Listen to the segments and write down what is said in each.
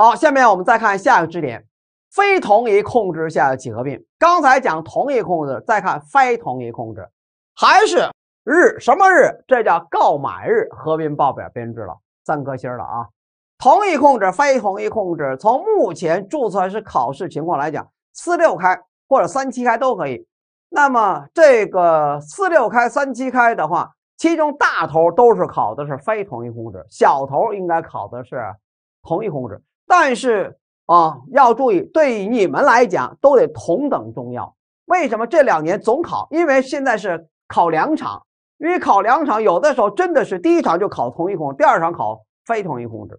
好，下面我们再看下一个知识点：非同一控制下的几何并。刚才讲同一控制，再看非同一控制，还是日什么日？这叫购买日合并报表编制了三颗星了啊！同一控制、非同一控制，从目前注册师考试情况来讲，四六开或者三七开都可以。那么这个四六开、三七开的话，其中大头都是考的是非同一控制，小头应该考的是同一控制。但是啊，要注意，对于你们来讲都得同等重要。为什么这两年总考？因为现在是考两场，因为考两场，有的时候真的是第一场就考同一控制，第二场考非同一控制，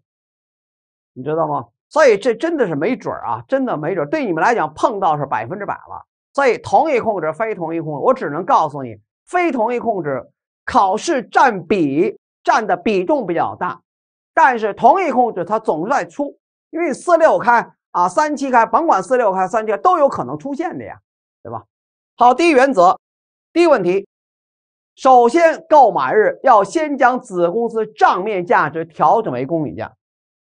你知道吗？所以这真的是没准儿啊，真的没准儿。对你们来讲，碰到是百分之百了。所以同一控制、非同一控制，我只能告诉你，非同一控制考试占比占的比重比较大，但是同一控制它总是在出。因为四六开啊，三七开，甭管四六开、三七开，都有可能出现的呀，对吧？好，第一原则，第一问题，首先购买日要先将子公司账面价值调整为公允价，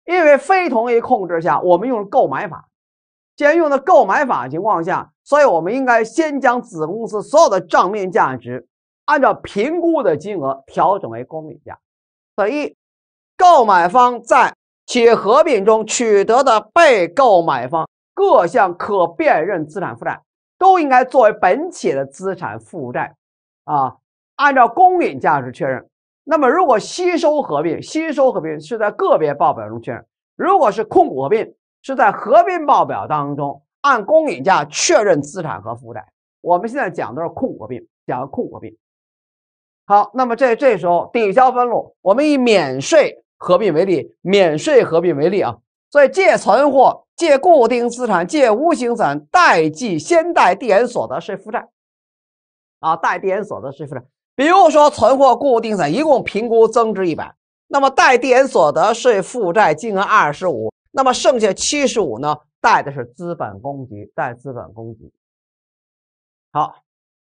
因为非同一控制下，我们用购买法。既然用的购买法情况下，所以我们应该先将子公司所有的账面价值按照评估的金额调整为公允价。所以，购买方在且合并中取得的被购买方各项可辨认资产负债都应该作为本企业的资产负债，啊，按照公允价值确认。那么，如果吸收合并，吸收合并是在个别报表中确认；如果是控股合并，是在合并报表当中按公允价确认资产和负债。我们现在讲的是控股合并，讲的控股合并。好，那么这这时候抵消分录，我们以免税。合并为例，免税合并为例啊，所以借存货、借固定资产、借无形资产，代记先代递延所得税负债啊，代递延所得税负债。比如说存货、固定资产一共评估增值一百，那么代递延所得税负债金额二十五，那么剩下七十五呢，贷的是资本公积，贷资本公积。好，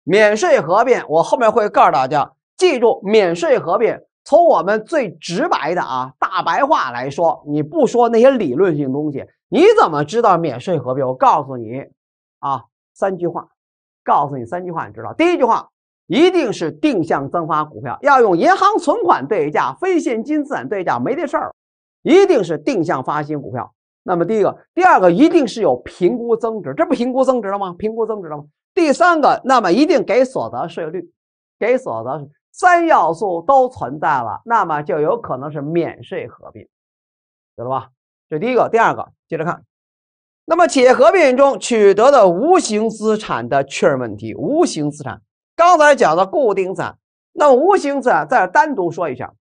免税合并，我后面会告诉大家，记住免税合并。从我们最直白的啊大白话来说，你不说那些理论性东西，你怎么知道免税合并？我告诉你啊，三句话，告诉你三句话，你知道。第一句话一定是定向增发股票，要用银行存款对价、非现金资产对价，没这事儿，一定是定向发行股票。那么第一个、第二个一定是有评估增值，这不评估增值了吗？评估增值了吗？第三个，那么一定给所得税率，给所得。三要素都存在了，那么就有可能是免税合并，懂了吧？这第一个，第二个，接着看。那么企业合并中取得的无形资产的确认问题，无形资产刚才讲的固定资产，那么无形资产再单独说一下。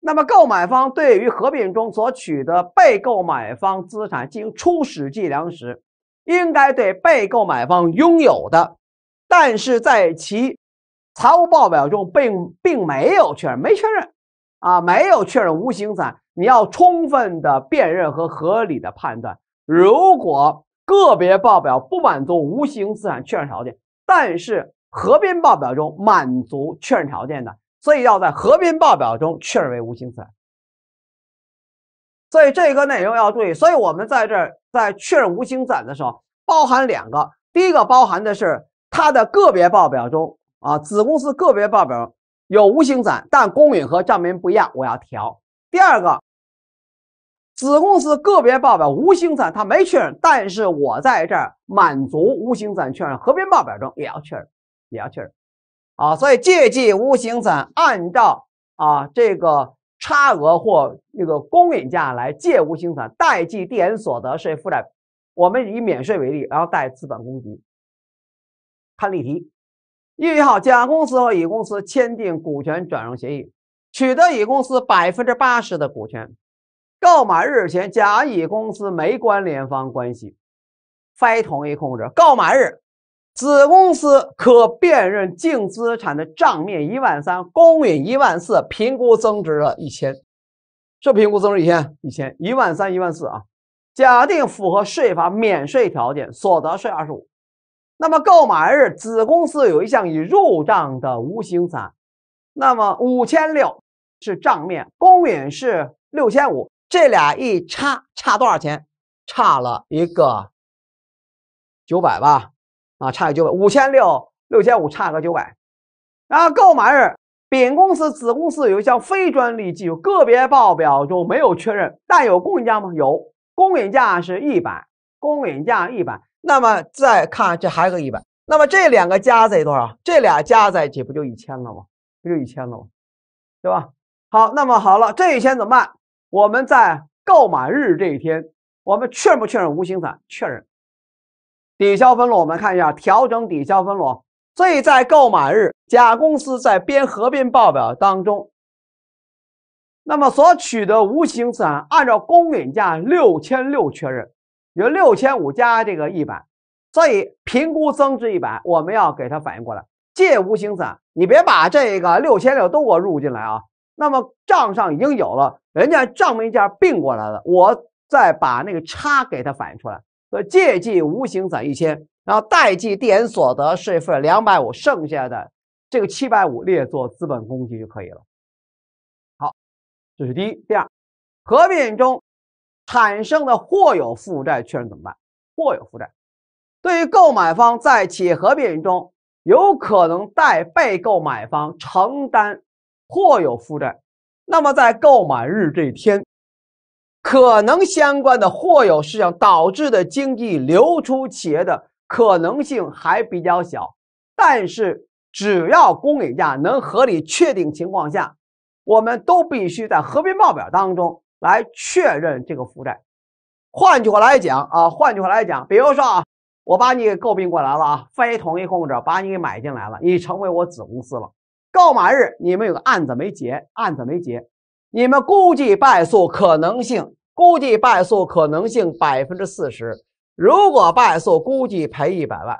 那么购买方对于合并中所取得被购买方资产进行初始计量时，应该对被购买方拥有的，但是在其。财务报表中并并没有确认，没确认啊，没有确认无形资产。你要充分的辨认和合理的判断。如果个别报表不满足无形资产确认条件，但是合并报表中满足确认条件的，所以要在合并报表中确认为无形资产。所以这个内容要注意。所以我们在这儿在确认无形资产的时候，包含两个，第一个包含的是它的个别报表中。啊，子公司个别报表有无形资产，但公允和账面不一样，我要调。第二个，子公司个别报表无形资产它没确认，但是我在这儿满足无形资产确认，合并报表中也要确认，也要确认。啊，所以借记无形资产，按照啊这个差额或那个公允价来借无形资产，代记递延所得税负债。我们以免税为例，然后带资本公积。看例题。一号，甲公司和乙公司签订股权转让协议，取得乙公司百分之八十的股权。购买日前，甲乙公司没关联方关系，非同一控制。购买日，子公司可辨认净资产的账面一万三，公允一万四，评估增值了一千。这评估增值一千一千一万三一万四啊！假定符合税法免税条件，所得税二十五。那么购买日，子公司有一项已入账的无形资产，那么五千六是账面公允是六千五，这俩一差差多少钱？差了一个九百吧？啊，差个九百，五千六六千五差个九百。然后购买日，丙公司子公司有一项非专利技术，个别报表中没有确认，但有公允价吗？有，公允价是一百，公允价一百。那么再看，这还个一百。那么这两个加在多少？这俩加在一起不就一千了吗？不就一千了吗？对吧？好，那么好了，这一天怎么办？我们在购买日这一天，我们确不确认无形资产？确认。抵消分录，我们看一下调整抵消分录。所以在购买日，甲公司在编合并报表当中，那么所取得无形资产按照公允价六千六确认。就六千五加这个一百，所以评估增值一百，我们要给它反映过来，借无形资产。你别把这个六千六都给我入进来啊，那么账上已经有了，人家账面价并过来了，我再把那个差给它反映出来，所以借记无形资产一千，然后贷记递延所得税费两百五，剩下的这个七百五列作资本公积就可以了。好，这是第一，第二，合并中。产生的或有负债确认怎么办？或有负债对于购买方在企业合并中有可能代被购买方承担或有负债，那么在购买日这一天，可能相关的或有事项导致的经济流出企业的可能性还比较小，但是只要公允价能合理确定情况下，我们都必须在合并报表当中。来确认这个负债。换句话来讲啊，换句话来讲，比如说啊，我把你给诟病过来了啊，非同一控制，把你给买进来了，你成为我子公司了。购买日你们有个案子没结，案子没结，你们估计败诉可能性，估计败诉可能性百分之四十。如果败诉，估计赔一百万。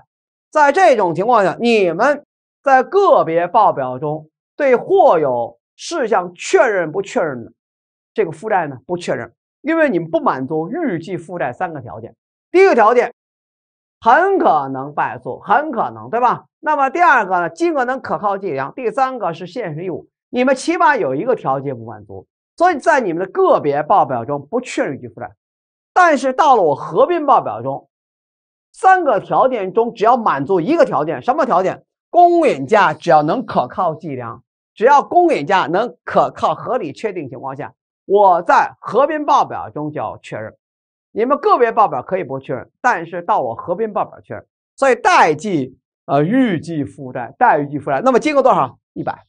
在这种情况下，你们在个别报表中对或有事项确认不确认呢？这个负债呢不确认，因为你们不满足预计负债三个条件。第一个条件很可能败诉，很可能对吧？那么第二个呢，尽可能可靠计量；第三个是现实义务。你们起码有一个条件不满足，所以在你们的个别报表中不确认预计负债。但是到了我合并报表中，三个条件中只要满足一个条件，什么条件？公允价只要能可靠计量，只要公允价能可靠合理确定情况下。我在合并报表中要确认，你们个别报表可以不确认，但是到我合并报表确认。所以代记呃预计负债代预计负债，那么金额多少？一百，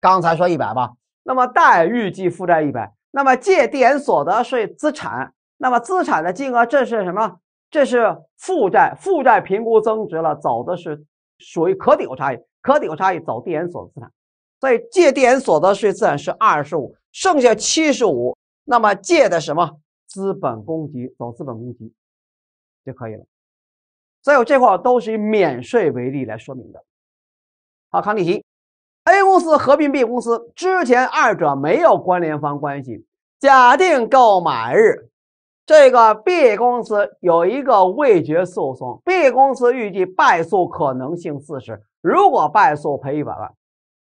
刚才说一百吧。那么代预计负债一百，那么借递延所得税资产，那么资产的金额这是什么？这是负债，负债评估增值了，走的是属于可抵扣差异，可抵扣差异走递延所得税资产。所以借点所得税自然是二十五，剩下七十五，那么借的什么资本公积，走资本公积就可以了。以有这块都是以免税为例来说明的。好，看例题：A 公司合并 B 公司之前，二者没有关联方关系。假定购买日，这个 B 公司有一个未决诉讼，B 公司预计败诉可能性四十，如果败诉赔一百万。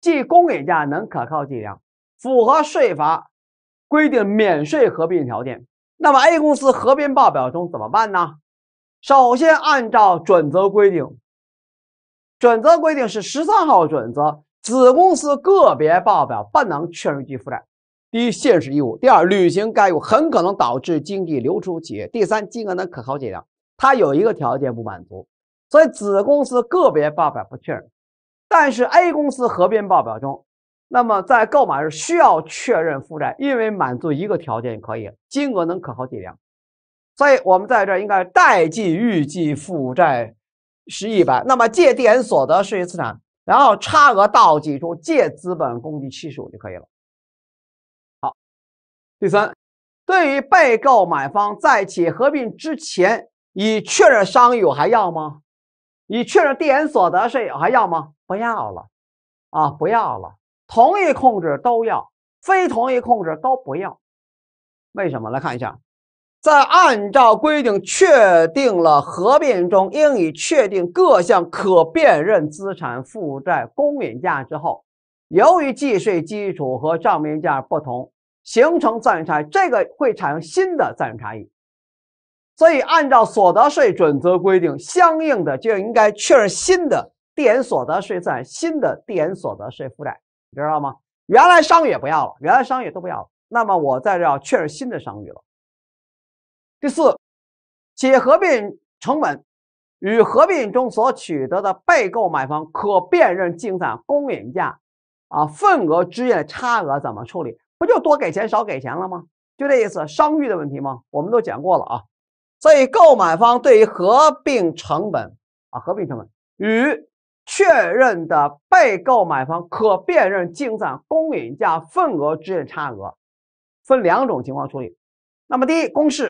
既公允价能可靠计量，符合税法规定免税合并条件，那么 A 公司合并报表中怎么办呢？首先，按照准则规定，准则规定是十三号准则，子公司个别报表不能确认其负债。第一，现实义务；第二，履行该务很可能导致经济流出企业；第三，金额能可靠计量。它有一个条件不满足，所以子公司个别报表不确认。但是 A 公司合并报表中，那么在购买时需要确认负债，因为满足一个条件可以，金额能可靠计量。所以我们在这应该代记预计负债是一百，那么借递延所得税资产，然后差额倒计出借资本公积七十五就可以了。好，第三，对于被购买方在企业合并之前已确认商誉还要吗？已确认递延所得税还要吗？不要了，啊，不要了！同意控制都要，非同意控制都不要。为什么？来看一下，在按照规定确定了合并中应已确定各项可辨认资产负债公允价之后，由于计税基础和账面价不同，形成暂时差，这个会产生新的暂时差异。所以，按照所得税准则规定，相应的就应该确认新的。递延所得税资新的递延所得税负债，你知道吗？原来商誉不要了，原来商誉都不要了，那么我在这儿确认新的商誉了。第四，企业合并成本与合并中所取得的被购买方可辨认净资产公允价啊份额之间的差额怎么处理？不就多给钱少给钱了吗？就这意思，商誉的问题吗？我们都讲过了啊。所以购买方对于合并成本啊合并成本与确认的被购买方可辨认净资产公允价份额之间的差额，分两种情况处理。那么第一公式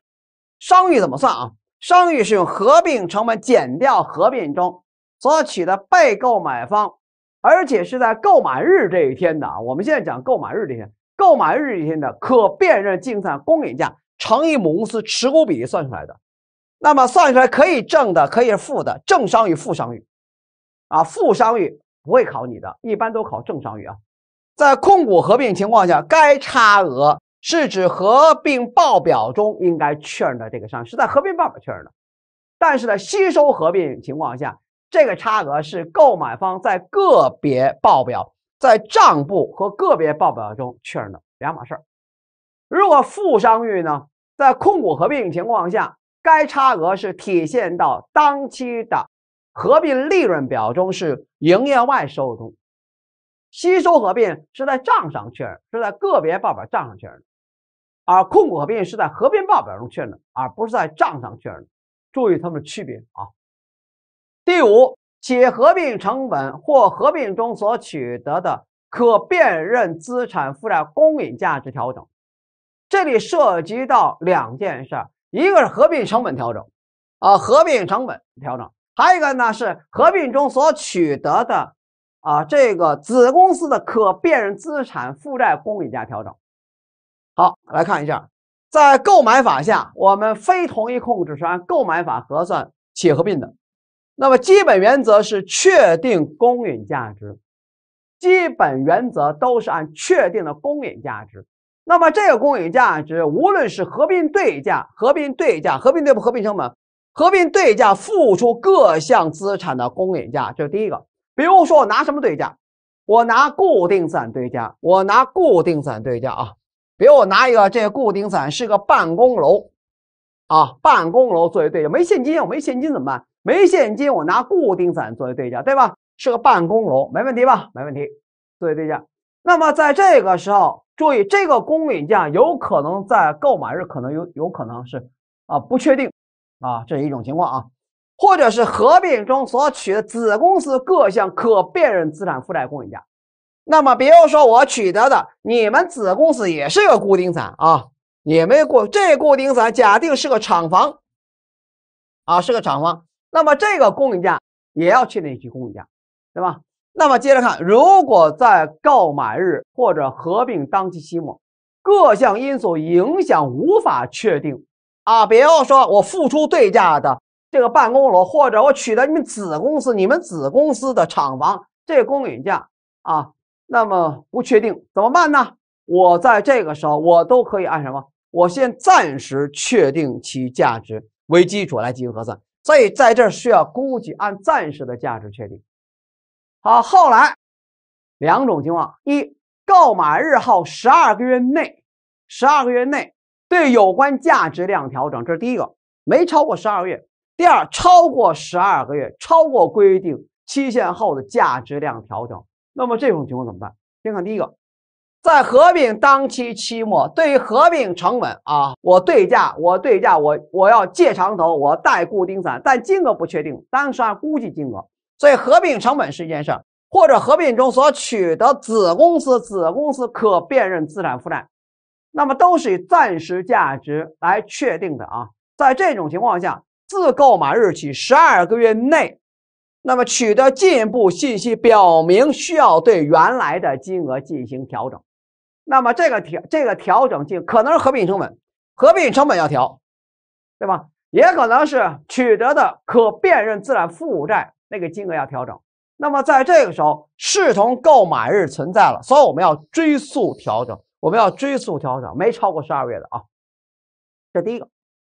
商誉怎么算啊？商誉是用合并成本减掉合并中所取得被购买方，而且是在购买日这一天的啊。我们现在讲购买日这一天，购买日这一天的可辨认净资产公允价乘以母公司持股比例算出来的。那么算出来可以正的，可以是负的，正商誉、负商誉。啊，负商誉不会考你的，一般都考正商誉啊。在控股合并情况下，该差额是指合并报表中应该确认的这个商誉是在合并报表确认的。但是呢，吸收合并情况下，这个差额是购买方在个别报表在账簿和个别报表中确认的两码事儿。如果负商誉呢，在控股合并情况下，该差额是体现到当期的。合并利润表中是营业外收入中，吸收合并是在账上确认，是在个别报表账上确认，而控股合并是在合并报表中确认，而不是在账上确认。注意它们的区别啊。第五，企业合并成本或合并中所取得的可辨认资产负债公允价值调整，这里涉及到两件事，一个是合并成本调整，啊，合并成本调整。还有一个呢，是合并中所取得的，啊，这个子公司的可辨认资产负债公允价调整。好，来看一下，在购买法下，我们非同一控制是按购买法核算企业合并的。那么基本原则是确定公允价值，基本原则都是按确定的公允价值。那么这个公允价值，无论是合并对价、合并对价、合并对不合并成本。合并对价付出各项资产的公允价，这是第一个。比如说，我拿什么对价？我拿固定资产对价，我拿固定资产对价啊。比如我拿一个这固定资产是个办公楼啊，办公楼作为对价，没现金，我没现金怎么办？没现金，我拿固定资产作为对价，对吧？是个办公楼，没问题吧？没问题，作为对价。那么在这个时候，注意这个公允价有可能在购买日可能有有可能是啊不确定。啊，这是一种情况啊，或者是合并中所取得子公司各项可辨认资产负债公允价。那么，比如说我取得的你们子公司也是个固定资产啊，也没固这固定资产，假定是个厂房啊，是个厂房，那么这个公允价也要确定其公允价，对吧？那么接着看，如果在购买日或者合并当期期末，各项因素影响无法确定。啊，比如说我付出对价的这个办公楼，或者我取得你们子公司、你们子公司的厂房，这公允价啊，那么不确定怎么办呢？我在这个时候我都可以按什么？我先暂时确定其价值为基础来进行核算，所以在这需要估计按暂时的价值确定。好，后来两种情况：一，购买日后十二个月内，十二个月内。对有关价值量调整，这是第一个，没超过十二个月。第二，超过十二个月，超过规定期限后的价值量调整，那么这种情况怎么办？先看第一个，在合并当期期末，对于合并成本啊，我对价，我对价，我我要借长投，我贷固定资产，但金额不确定，当时按估计金额。所以合并成本是一件事儿，或者合并中所取得子公司、子公司可辨认资产、负债。那么都是以暂时价值来确定的啊。在这种情况下，自购买日起十二个月内，那么取得进一步信息表明需要对原来的金额进行调整。那么这个调这个调整进可能是合并成本，合并成本要调，对吧？也可能是取得的可辨认自然负债那个金额要调整。那么在这个时候，视同购买日存在了，所以我们要追溯调整。我们要追溯调整，没超过十二个月的啊，这第一个，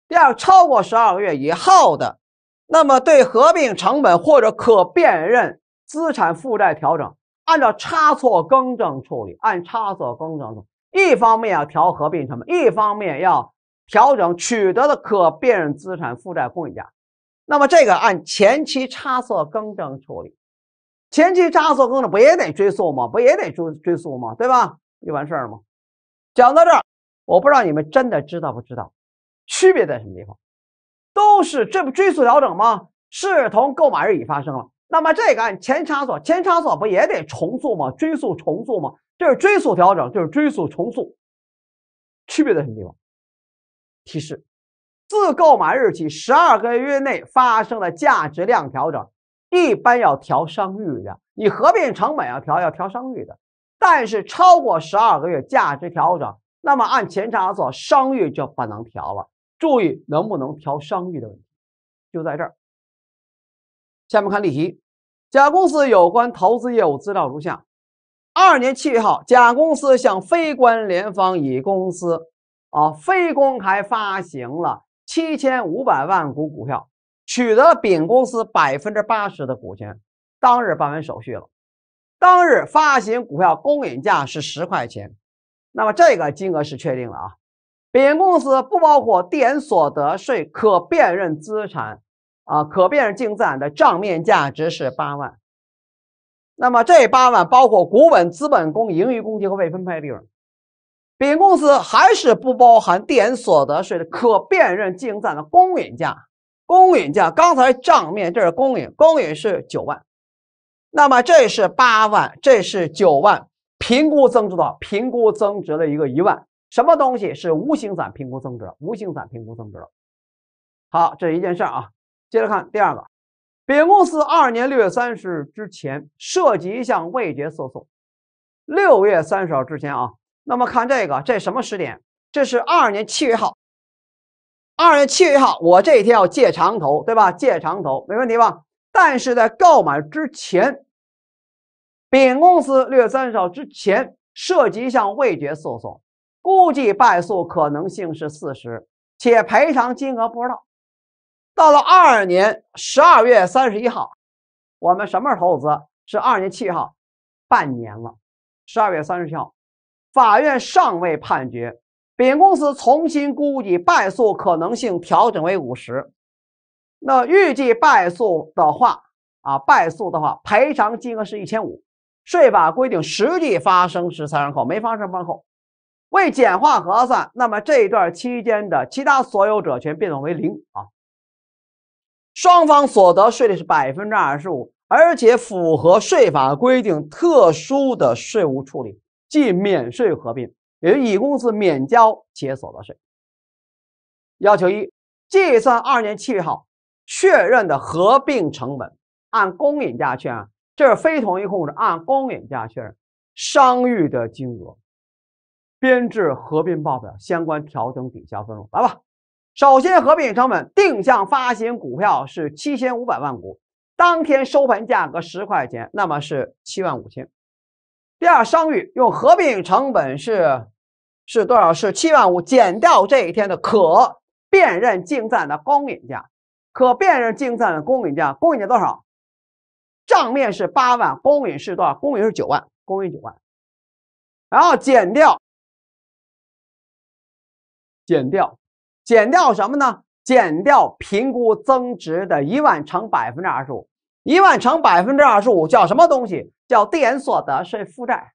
第二个超过十二个月以后的，那么对合并成本或者可辨认资产负债调整，按照差错更正处理，按差错更正。一方面要调合并成本，一方面要调整取得的可辨认资产负债公允价。那么这个按前期差错更正处理，前期差错更正不也得追溯吗？不也得追追溯吗？对吧？就完事儿吗？讲到这儿，我不知道你们真的知道不知道，区别在什么地方？都是这不追溯调整吗？视同购买日已发生了。那么这个按前差错，前差错不也得重塑吗？追溯重塑吗？就是追溯调整，就是追溯重塑。区别在什么地方？提示：自购买日起十二个月内发生的价值量调整，一般要调商誉的。你合并成本要调，要调商誉的。但是超过十二个月价值调整，那么按前章所商誉就不能调了。注意能不能调商誉的问题，就在这儿。下面看例题：甲公司有关投资业务资料如下：二年七月号，甲公司向非关联方乙公司啊非公开发行了七千五百万股股票，取得丙公司百分之八十的股权，当日办完手续了。当日发行股票公允价是十块钱，那么这个金额是确定了啊。丙公司不包括递延所得税可辨认资产啊，可辨认净资产的账面价值是八万，那么这八万包括股本、资本公盈余公积和未分配利润。丙公司还是不包含递延所得税的可辨认净资产的公允价，公允价刚才账面这是公允，公允是九万。那么这是八万，这是九万，评估增值的，评估增值了一个一万，什么东西是无形资产评估增值？无形资产评估增值，好，这是一件事儿啊。接着看第二个，丙公司二年六月三十日之前涉及一项未决诉讼，六月三十号之前啊。那么看这个，这什么时点？这是二年七月一号，二年七月一号，我这一天要借长投，对吧？借长投没问题吧？但是在告买之前，丙公司六月三十号之前涉及一项未决诉讼，估计败诉可能性是四十，且赔偿金额不知道。到了二年十二月三十一号，我们什么时候投资？是二年七号，半年了。十二月三十号，法院尚未判决，丙公司重新估计败诉可能性调整为五十。那预计败诉的话啊，败诉的话，赔偿金额是一千五。税法规定，实际发生时才十扣，没发生八扣。为简化核算，那么这一段期间的其他所有者权变动为零啊。双方所得税率是百分之二十五，而且符合税法规定特殊的税务处理，即免税合并，也就乙公司免交企业所得税。要求一，计算二年七月号。确认的合并成本按公允价确认，这是非同一控制，按公允价确认商誉的金额，编制合并报表相关调整抵消分录，来吧。首先，合并成本定向发行股票是七千五百万股，当天收盘价格十块钱，那么是七万五千。第二，商誉用合并成本是是多少？是七万五减掉这一天的可辨认净资的公允价。可辨认净资产的公允价，公允价多少？账面是八万，公允是多少？公允是九万，公允九万，然后减掉，减掉，减掉什么呢？减掉评估增值的一万乘百分之二十五，一万乘百分之二十五叫什么东西？叫递延所得税负债。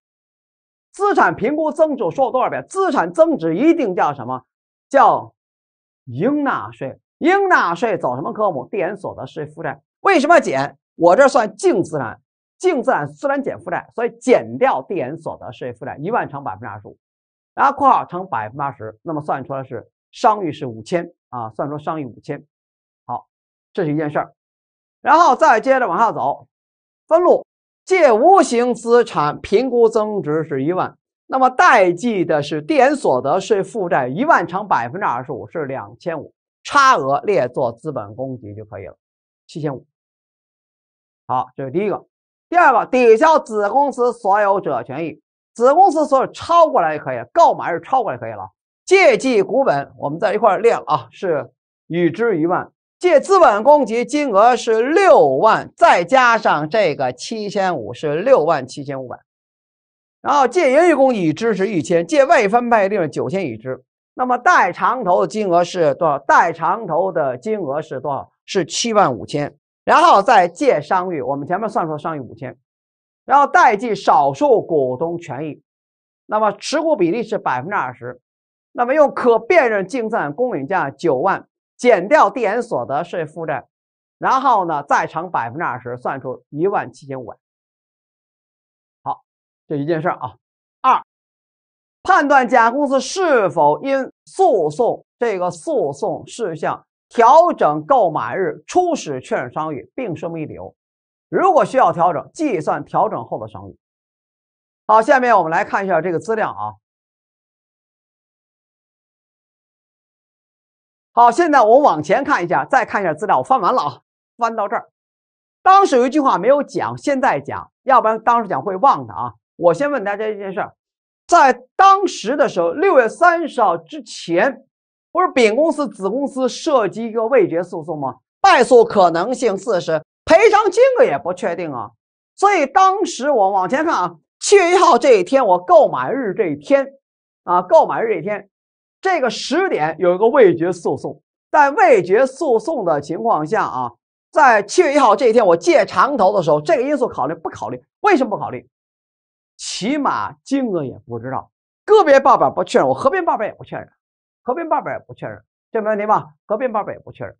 资产评估增值说多少遍？资产增值一定叫什么？叫应纳税。应纳税走什么科目？递延所得税负债。为什么减？我这算净资产，净资产虽然减负债，所以减掉递延所得税负债一万乘百分之二十五，然后括号乘百分之二十，那么算出来是商誉是五千啊，算出商誉五千。好，这是一件事儿，然后再接着往下走，分录借无形资产评估增值是一万，那么代记的是递延所得税负债一万乘百分之二十五是两千五。差额列作资本公积就可以了，七千五。好，这是第一个。第二个，抵消子公司所有者权益，子公司所有超过来就可以，了，购买是超过来可以了。借记股本，我们在一块列了啊，是已知一万，借资本公积金额是六万，再加上这个七千五是六万七千五百，然后借盈余公积已知是一千，借未分派利润九千已知。那么代偿头的金额是多少？代偿头的金额是多少？是七万五千。然后再借商誉，我们前面算出商誉五千，然后代记少数股东权益。那么持股比例是百分之二十，那么用可辨认净算公允价九万减掉递延所得税负债，然后呢再乘百分之二十，算出一万七千五百。好，这一件事儿啊。二。判断甲公司是否因诉讼这个诉讼事项调整购买日初始券商誉，并说明理由。如果需要调整，计算调整后的商誉。好，下面我们来看一下这个资料啊。好，现在我往前看一下，再看一下资料，我翻完了啊，翻到这儿。当时有一句话没有讲，现在讲，要不然当时讲会忘的啊。我先问大家一件事儿。在当时的时候，六月三十号之前，不是丙公司子公司涉及一个未决诉讼吗？败诉可能性四十，赔偿金额也不确定啊。所以当时我往前看啊，七月一号这一天，我购买日这一天，啊，购买日这一天，这个十点有一个未决诉讼。在未决诉讼的情况下啊，在七月一号这一天，我借长投的时候，这个因素考虑不考虑？为什么不考虑？起码金额也不知道，个别报表不确认，我合并报表也不确认，合并报表也不确认，这没问题吧？合并报表也不确认，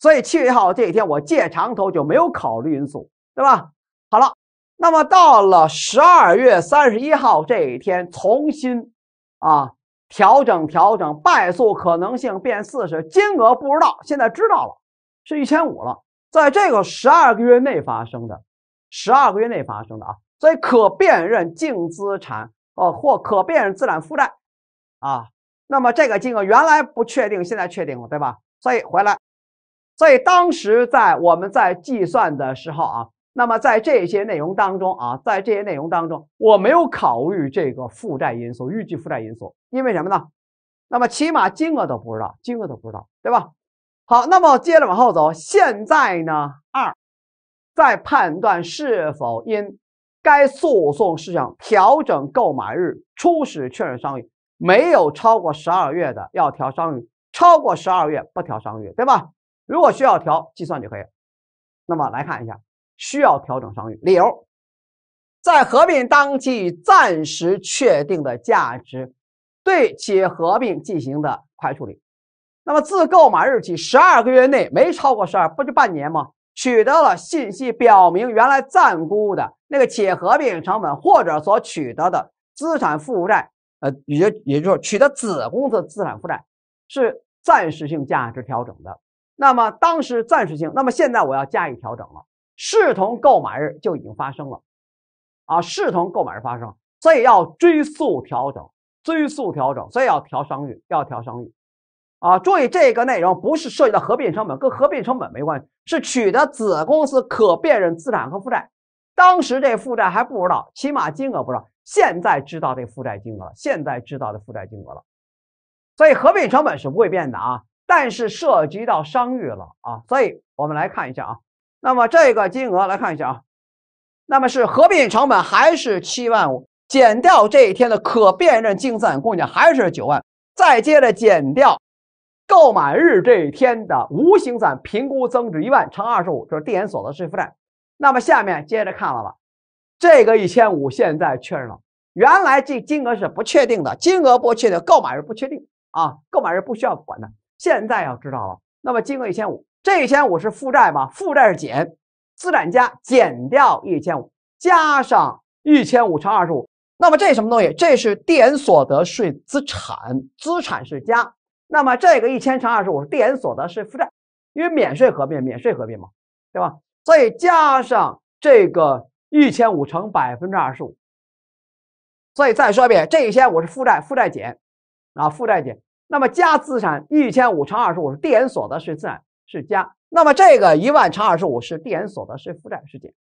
所以七月一号这一天我借长投就没有考虑因素，对吧？好了，那么到了十二月三十一号这一天，重新啊调整调整，败诉可能性变四十，金额不知道，现在知道了，是一千五了，在这个十二个月内发生的，十二个月内发生的啊。所以可辨认净资产，哦，或可辨认资产负债，啊，那么这个金额原来不确定，现在确定了，对吧？所以回来，所以当时在我们在计算的时候啊，那么在这些内容当中啊，在这些内容当中，我没有考虑这个负债因素，预计负债因素，因为什么呢？那么起码金额都不知道，金额都不知道，对吧？好，那么接着往后走，现在呢二，在判断是否因。该诉讼事项调整购买日初始确认商誉没有超过十二月的，要调商誉；超过十二月不调商誉，对吧？如果需要调，计算就可以。那么来看一下，需要调整商誉理由，在合并当期暂时确定的价值，对企业合并进行的快处理。那么自购买日起十二个月内没超过十二，不就半年吗？取得了信息表明原来暂估的。那个企业合并成本或者所取得的资产负债，呃，也也就是取得子公司的资产负债是暂时性价值调整的。那么当时暂时性，那么现在我要加以调整了，视同购买日就已经发生了，啊，视同购买日发生，所以要追溯调整，追溯调整，所以要调商誉，要调商誉，啊，注意这个内容不是涉及到合并成本，跟合并成本没关系，是取得子公司可辨认资产和负债。当时这负债还不知道，起码金额不知道。现在知道这负债金额了，现在知道这负债金额了，所以合并成本是不会变的啊。但是涉及到商誉了啊，所以我们来看一下啊。那么这个金额来看一下啊，那么是合并成本还是七万五？减掉这一天的可辨认净资产贡献还是九万？再接着减掉购买日这一天的无形资产评估增值一万乘二十五就是递延所得税负债。那么下面接着看了吧，这个一千五现在确认了，原来这金额是不确定的，金额不确定，购买人不确定啊，购买人不需要管的，现在要知道了。那么金额一千五，这一千五是负债吗？负债是减，资产加减掉一千五，加上一千五乘二十五。那么这什么东西？这是递延所得税资产，资产是加。那么这个一千乘二十五，递延所得税负债，因为免税合并，免税合并嘛，对吧？再加上这个一千五乘百分之二十五，所以再说一遍，这一千我是负债，负债减啊，负债减。那么加资产一千五乘二十五是递延所得税自然是加，那么这个一万乘二十五是递延所得税负债是减。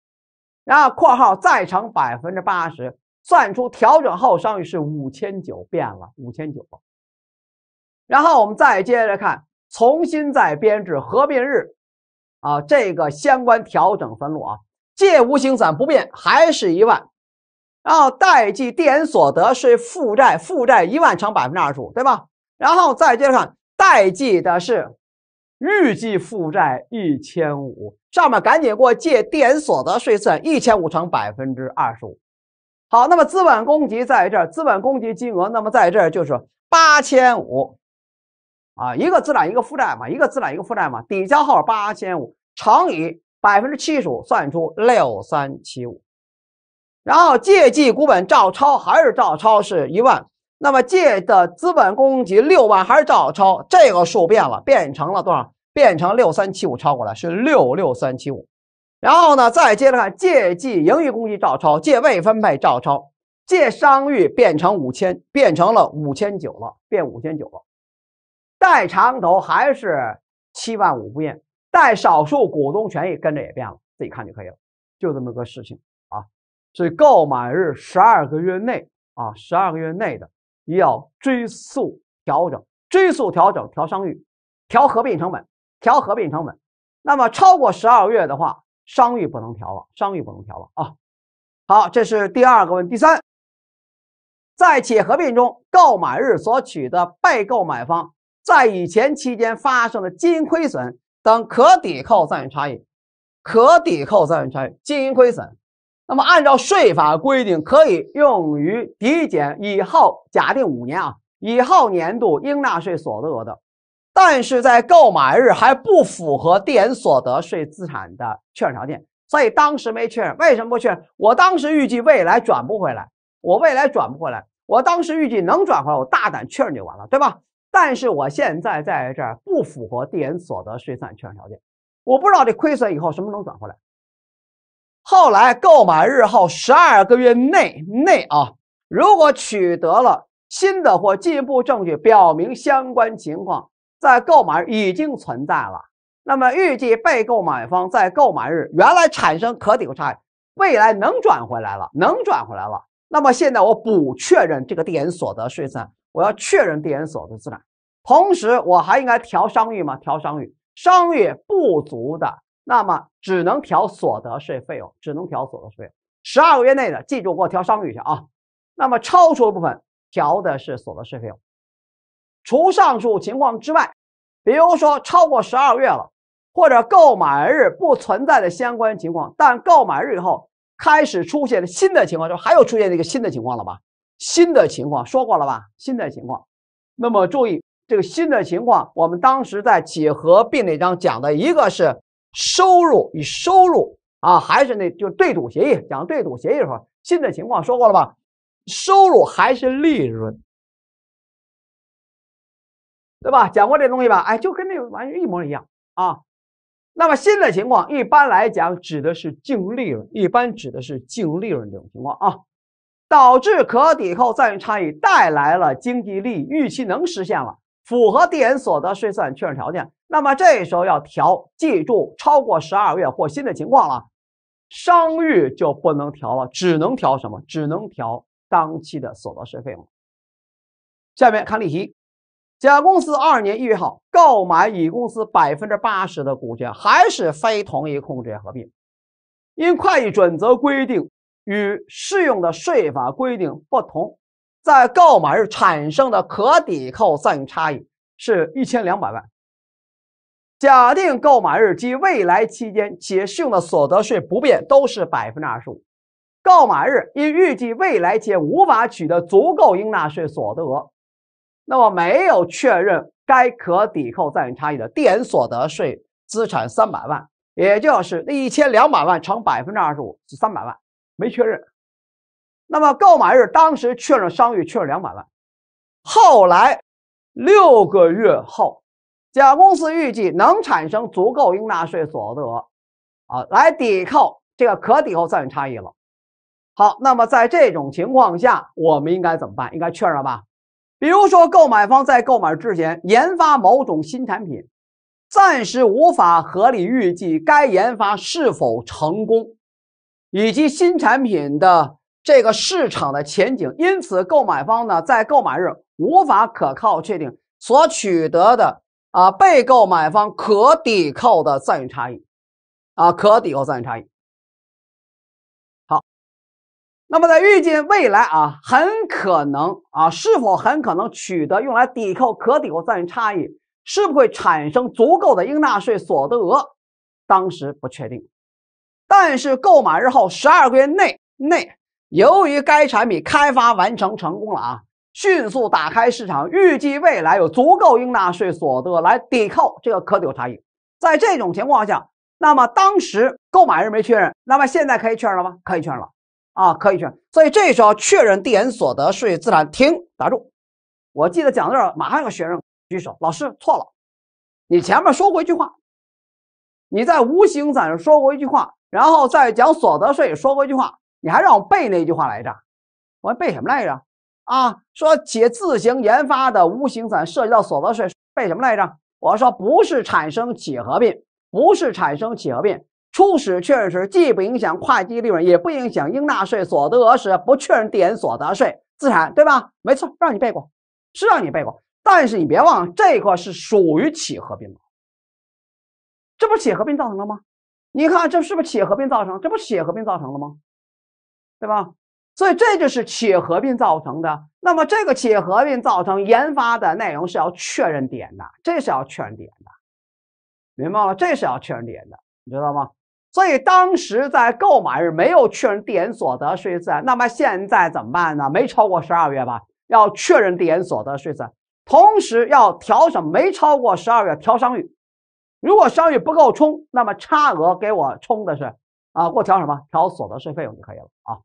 然后括号再乘百分之八十，算出调整后商誉是五千九，变了五千九。然后我们再接着看，重新再编制合并日。啊，这个相关调整分录啊，借无形资产不变，还是一万，然后代记递延所得税负债，负债一万乘百分之二十五，对吧？然后再加上代记的是预计负债一千五，上面赶紧给我借递延所得税，算一千五乘百分之二十五。好，那么资本公积在这儿，资本公积金额，那么在这儿就是八千五，啊，一个资产一个负债嘛，一个资产一个负债嘛，抵消后八千五。乘以百分之七十五，算出六三七五，然后借记股本照抄还是照抄是一万，那么借的资本公积六万还是照抄，这个数变了，变成了多少？变成六三七五，超过来是六六三七五。然后呢，再接着看借记盈余公积照抄，借未分配照抄，借商誉变成五千，变成了五千九了，变五千九了。贷长投还是七万五不变。在少数股东权益跟着也变了，自己看就可以了。就这么个事情啊，所以购买日十二个月内啊，十二个月内的要追溯调整，追溯调整调商誉，调合并成本，调合并成本。那么超过十二个月的话，商誉不能调了，商誉不能调了啊。好，这是第二个问。第三，在企业合并中，购买日所取得被购买方在以前期间发生的营亏损。等可抵扣暂时差异，可抵扣暂时差异，经营亏损，那么按照税法规定，可以用于抵减以后假定五年啊以后年度应纳税所得额的，但是在购买日还不符合递延所得税资产的确认条件，所以当时没确认。为什么不确认？我当时预计未来转不回来，我未来转不回来，我当时预计能转回来，我大胆确认就完了，对吧？但是我现在在这儿不符合递延所得税算确认条件，我不知道这亏损以后什么时候转回来。后来购买日后十二个月内内啊，如果取得了新的或进一步证据，表明相关情况在购买日已经存在了，那么预计被购买方在购买日原来产生可抵扣差异，未来能转回来了，能转回来了，那么现在我补确认这个递延所得税算我要确认别人所得资产，同时我还应该调商誉吗？调商誉，商誉不足的，那么只能调所得税费用，只能调所得税费用。十二个月内的，记住给我调商誉去啊。那么超出的部分调的是所得税费用。除上述情况之外，比如说超过十二个月了，或者购买日不存在的相关情况，但购买日以后开始出现新的情况，就还有出现一个新的情况了吧？新的情况说过了吧？新的情况，那么注意这个新的情况，我们当时在几何并那章讲的一个是收入与收入啊，还是那就对赌协议讲对赌协议的时候，新的情况说过了吧？收入还是利润，对吧？讲过这东西吧？哎，就跟那个玩意儿一模一样啊。那么新的情况一般来讲指的是净利润，一般指的是净利润这种情况啊。导致可抵扣暂时差异带来了经济利益预期能实现了，符合递延所得税算确认条件。那么这时候要调，记住超过十二月或新的情况了，商誉就不能调了，只能调什么？只能调当期的所得税费用。下面看例题：甲公司二年一月号购买乙公司百分之八十的股权，还是非同一控制合并，因会计准则规定。与适用的税法规定不同，在购买日产生的可抵扣暂用差异是一千两百万。假定购买日及未来期间且适用的所得税不变，都是百分之二十五。购买日因预计未来且无法取得足够应纳税所得额，那么没有确认该可抵扣暂用差异的点所得税资产三百万，也就是那一千两百万乘百分之二十五是三百万。没确认，那么购买日当时确认商誉确认两百万，后来六个月后，甲公司预计能产生足够应纳税所得额啊，来抵扣这个可抵扣暂时差异了。好，那么在这种情况下，我们应该怎么办？应该确认了吧？比如说，购买方在购买之前研发某种新产品，暂时无法合理预计该研发是否成功。以及新产品的这个市场的前景，因此购买方呢在购买日无法可靠确定所取得的啊被购买方可抵扣的暂时差异，啊可抵扣暂时差异。好，那么在预计未来啊很可能啊是否很可能取得用来抵扣可抵扣暂时差异，是不会产生足够的应纳税所得额，当时不确定。但是购买日后十二个月内内，由于该产品开发完成成功了啊，迅速打开市场，预计未来有足够应纳税所得来抵扣，这个可得有差异。在这种情况下，那么当时购买日没确认，那么现在可以确认了吗？可以确认了啊，可以确认。所以这时候确认递延所得税资产。停，打住！我记得讲到这儿，马上有学生举手，老师错了，你前面说过一句话，你在无形资产说过一句话。然后再讲所得税，说过一句话，你还让我背那句话来着？我背什么来着？啊，说且自行研发的无形资产涉及到所得税，背什么来着？我说不是产生企业合并，不是产生企业合并，初始确认时既不影响会计利润，也不影响应纳税所得额时，不确认递延所得税资产，对吧？没错，让你背过，是让你背过，但是你别忘了这一块是属于企业合并的，这不是企业合并造成了吗？你看这是不是企业合并造成？这不是企业合并造成了吗？对吧？所以这就是企业合并造成的。那么这个企业合并造成研发的内容是要确认点的，这是要确认点的，明白了吗？这是要确认点的，你知道吗？所以当时在购买日没有确认点所得税资那么现在怎么办呢？没超过十二月吧？要确认点所得税资同时要调整没超过十二月调商誉。如果商誉不够充，那么差额给我充的是，啊，给我调什么？调所得税费用就可以了啊。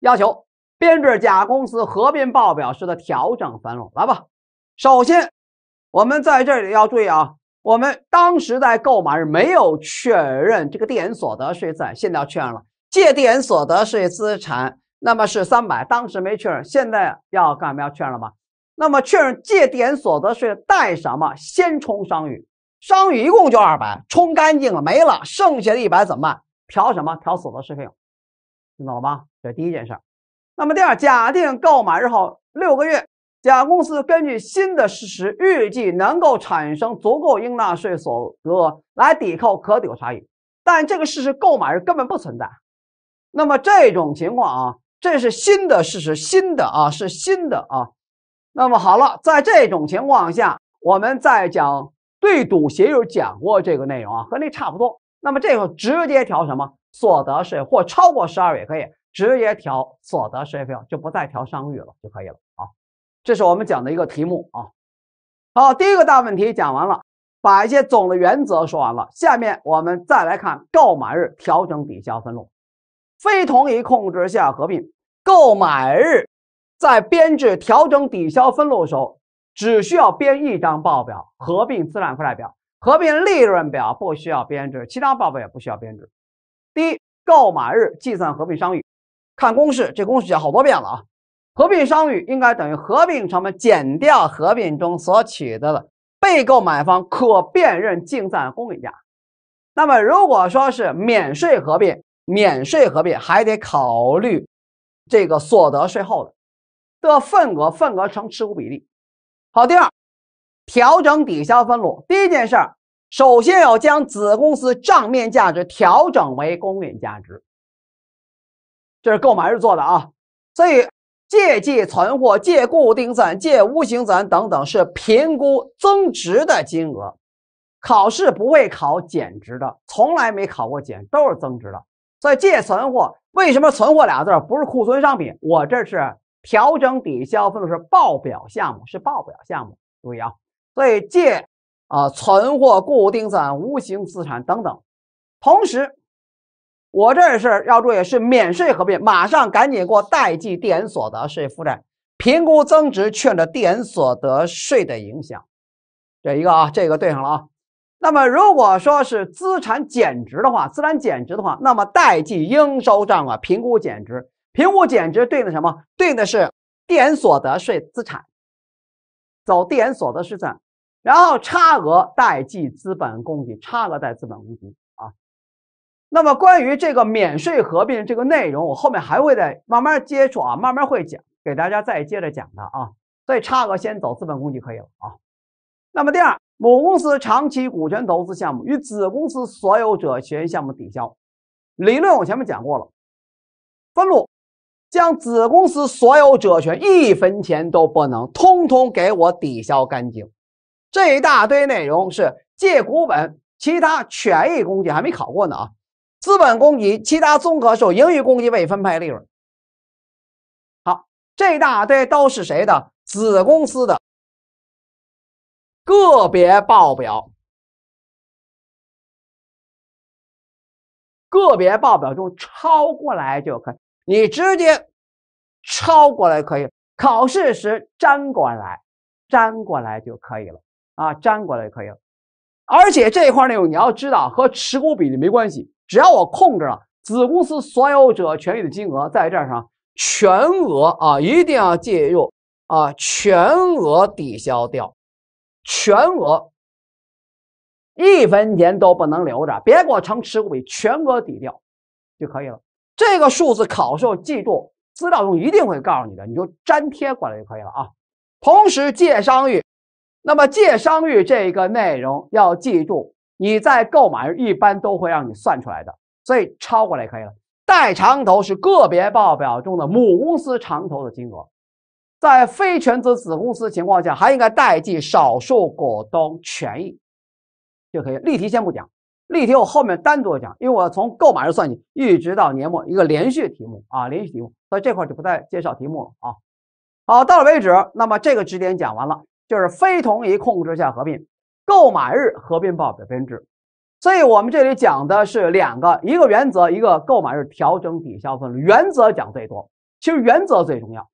要求编制甲公司合并报表时的调整分录，来吧。首先，我们在这里要注意啊，我们当时在购买时没有确认这个递延所得税资产，现在要确认了，借递延所得税资产，那么是三百，当时没确认，现在要干嘛？要确认了吧？那么确认借递延所得税贷什么？先充商誉。商誉一共就二百，冲干净了没了，剩下的一百怎么办？调什么？调所得税费用，听懂了吧？这是第一件事。那么第二，假定购买日后六个月，甲公司根据新的事实预计能够产生足够应纳税所得来抵扣可抵扣差异，但这个事实购买日根本不存在。那么这种情况啊，这是新的事实，新的啊，是新的啊。那么好了，在这种情况下，我们再讲。对赌协议讲过这个内容啊，和那差不多。那么这个直接调什么所得税，或超过十二也可以直接调所得税费用，就不再调商誉了就可以了啊。这是我们讲的一个题目啊。好，第一个大问题讲完了，把一些总的原则说完了。下面我们再来看购买日调整抵消分录，非同一控制下合并购买日在编制调整抵消分录的时候。只需要编一张报表，合并资产负债表、合并利润表，不需要编制其他报表，也不需要编制。第一，购买日计算合并商誉，看公式，这公式讲好多遍了啊。合并商誉应该等于合并成本减掉合并中所取得的被购买方可辨认净算公允价。那么，如果说是免税合并，免税合并还得考虑这个所得税后的的份额，份额乘持股比例。好，第二，调整抵消分录。第一件事儿，首先要将子公司账面价值调整为公允价值，这是购买日做的啊。所以借记存货、借固定资产、借无形资产等等，是评估增值的金额。考试不会考减值的，从来没考过减，都是增值的。所以借存货，为什么存货俩字儿不是库存商品？我这是。调整抵消分数是报表项目，是报表项目，注意啊！所以借啊存货、固定资产、无形资产等等。同时，我这是要注意是免税合并，马上赶紧给我代记递延所得税负债，评估增值券的递延所得税的影响。这一个啊，这个对上了啊。那么如果说是资产减值的话，资产减值的话，那么代记应收账款评估减值。评估减值对应的什么？对应的是递延所得税资产，走递延所得税资产，然后差额代记资本公积，差额代资本公积啊。那么关于这个免税合并这个内容，我后面还会再慢慢接触啊，慢慢会讲，给大家再接着讲的啊。所以差额先走资本公积可以了啊。那么第二，母公司长期股权投资项目与子公司所有者权益项目抵消，理论我前面讲过了，分录。将子公司所有者权一分钱都不能，通通给我抵消干净。这一大堆内容是借股本、其他权益公积还没考过呢啊，资本公积、其他综合受盈余公积、未分配利润。好，这一大堆都是谁的？子公司的个别报表，个别报表中抄过来就可以。你直接抄过来可以，考试时粘过来，粘过来就可以了啊，粘过来就可以了。而且这一块内容你要知道，和持股比例没关系，只要我控制了子公司所有者权益的金额在这儿上，全额啊，一定要介入啊，全额抵消掉，全额，一分钱都不能留着，别给我成持股比，全额抵掉就可以了。这个数字考试记住，资料中一定会告诉你的，你就粘贴过来就可以了啊。同时借商誉，那么借商誉这个内容要记住，你在购买时一般都会让你算出来的，所以抄过来可以了。代长投是个别报表中的母公司长投的金额，在非全资子公司情况下，还应该代记少数股东权益，就可以。例题先不讲。例题我后面单独讲，因为我从购买日算起，一直到年末一个连续题目啊，连续题目，所以这块就不再介绍题目了啊。好，到了为止。那么这个知识点讲完了，就是非同一控制下合并，购买日合并报表编制。所以我们这里讲的是两个，一个原则，一个购买日调整抵消分原则讲最多，其实原则最重要。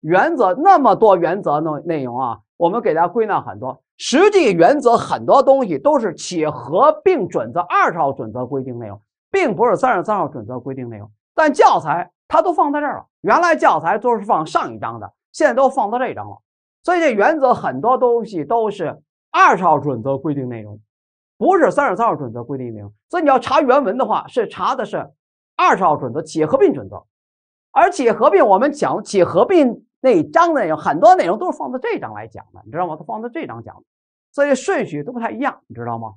原则那么多原则内内容啊，我们给大家归纳很多。实际原则很多东西都是企业合并准则二十号准则规定内容，并不是三十三号准则规定内容。但教材它都放在这儿了，原来教材都是放上一章的，现在都放到这一章了。所以这原则很多东西都是二十号准则规定内容，不是三十三号准则规定内容。所以你要查原文的话，是查的是二十号准则企业合并准则。而且合并，我们讲企业合并那一章的内容，很多内容都是放在这一章来讲的，你知道吗？都放在这一章讲的，所以顺序都不太一样，你知道吗？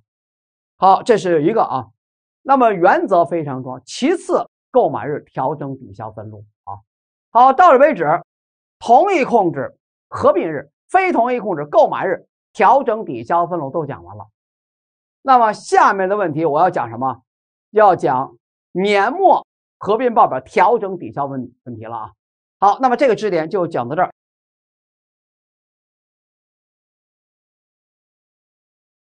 好，这是一个啊。那么原则非常重要，其次，购买日调整抵消分录啊。好，到此为止，同意控制合并日、非同意控制购买日调整抵消分录都讲完了。那么下面的问题我要讲什么？要讲年末。合并报表调整抵消问问题了啊，好，那么这个知识点就讲到这儿。